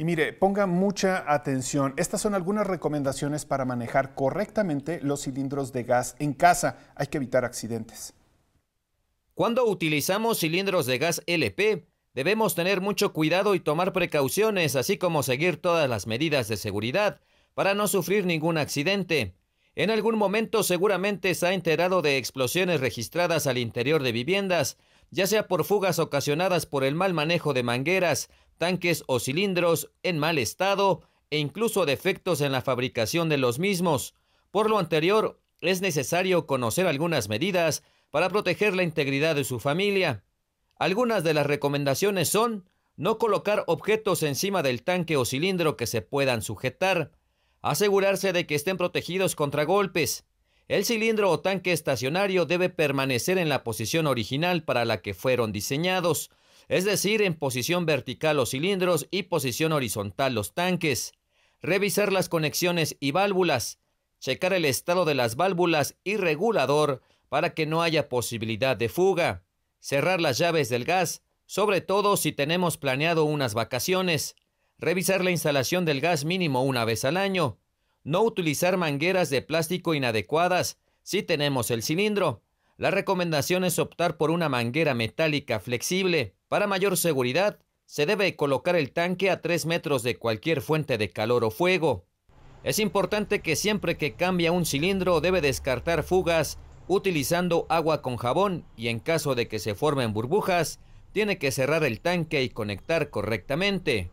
Y mire, ponga mucha atención. Estas son algunas recomendaciones para manejar correctamente los cilindros de gas en casa. Hay que evitar accidentes. Cuando utilizamos cilindros de gas LP, debemos tener mucho cuidado y tomar precauciones, así como seguir todas las medidas de seguridad para no sufrir ningún accidente. En algún momento seguramente se ha enterado de explosiones registradas al interior de viviendas, ya sea por fugas ocasionadas por el mal manejo de mangueras, tanques o cilindros en mal estado e incluso defectos en la fabricación de los mismos. Por lo anterior, es necesario conocer algunas medidas para proteger la integridad de su familia. Algunas de las recomendaciones son no colocar objetos encima del tanque o cilindro que se puedan sujetar, asegurarse de que estén protegidos contra golpes. El cilindro o tanque estacionario debe permanecer en la posición original para la que fueron diseñados, es decir, en posición vertical los cilindros y posición horizontal los tanques, revisar las conexiones y válvulas, checar el estado de las válvulas y regulador para que no haya posibilidad de fuga, cerrar las llaves del gas, sobre todo si tenemos planeado unas vacaciones, revisar la instalación del gas mínimo una vez al año, no utilizar mangueras de plástico inadecuadas si tenemos el cilindro. La recomendación es optar por una manguera metálica flexible, para mayor seguridad, se debe colocar el tanque a 3 metros de cualquier fuente de calor o fuego. Es importante que siempre que cambia un cilindro debe descartar fugas utilizando agua con jabón y en caso de que se formen burbujas, tiene que cerrar el tanque y conectar correctamente.